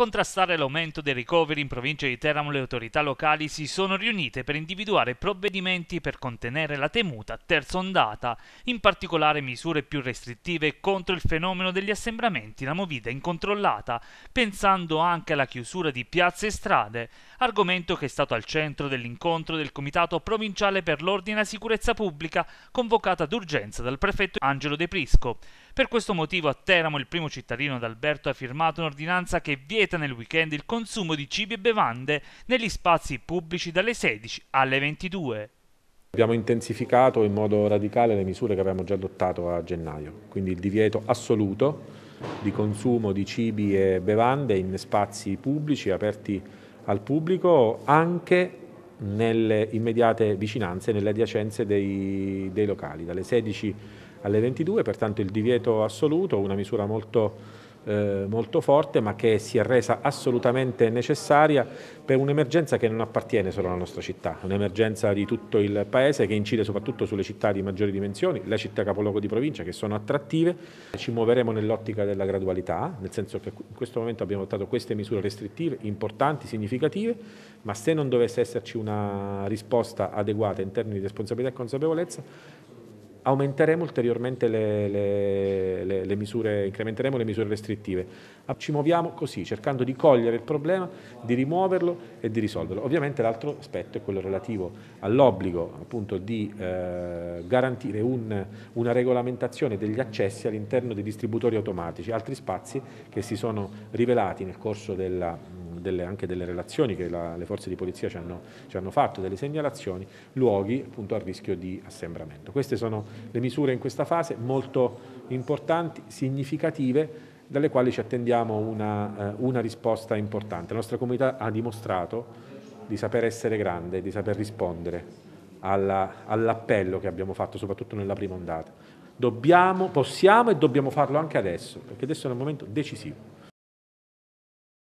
contrastare l'aumento dei ricoveri in provincia di Teramo le autorità locali si sono riunite per individuare provvedimenti per contenere la temuta terza ondata, in particolare misure più restrittive contro il fenomeno degli assembramenti la movida incontrollata, pensando anche alla chiusura di piazze e strade, argomento che è stato al centro dell'incontro del Comitato Provinciale per l'Ordine e la Sicurezza Pubblica convocata d'urgenza dal prefetto Angelo De Prisco. Per questo motivo a Teramo il primo cittadino d'Alberto ha firmato un'ordinanza che vieta nel weekend il consumo di cibi e bevande negli spazi pubblici dalle 16 alle 22. Abbiamo intensificato in modo radicale le misure che avevamo già adottato a gennaio, quindi il divieto assoluto di consumo di cibi e bevande in spazi pubblici aperti al pubblico anche nelle immediate vicinanze, nelle adiacenze dei, dei locali, dalle 16 alle 22 alle 22, pertanto il divieto assoluto, una misura molto, eh, molto forte ma che si è resa assolutamente necessaria per un'emergenza che non appartiene solo alla nostra città, un'emergenza di tutto il Paese che incide soprattutto sulle città di maggiori dimensioni, le città capoluogo di provincia che sono attrattive. Ci muoveremo nell'ottica della gradualità, nel senso che in questo momento abbiamo adottato queste misure restrittive importanti, significative, ma se non dovesse esserci una risposta adeguata in termini di responsabilità e consapevolezza aumenteremo ulteriormente le, le, le, le, misure, incrementeremo le misure restrittive. Ah, ci muoviamo così, cercando di cogliere il problema, di rimuoverlo e di risolverlo. Ovviamente l'altro aspetto è quello relativo all'obbligo appunto di eh, garantire un, una regolamentazione degli accessi all'interno dei distributori automatici, altri spazi che si sono rivelati nel corso della delle, anche delle relazioni che la, le forze di polizia ci hanno, ci hanno, fatto, delle segnalazioni, luoghi appunto a rischio di assembramento. Queste sono le misure in questa fase molto importanti, significative, dalle quali ci attendiamo una, eh, una risposta importante. La nostra comunità ha dimostrato di saper essere grande, di saper rispondere all'appello che abbiamo fatto, soprattutto nella prima ondata. Dobbiamo, possiamo e dobbiamo farlo anche adesso, perché adesso è un momento decisivo.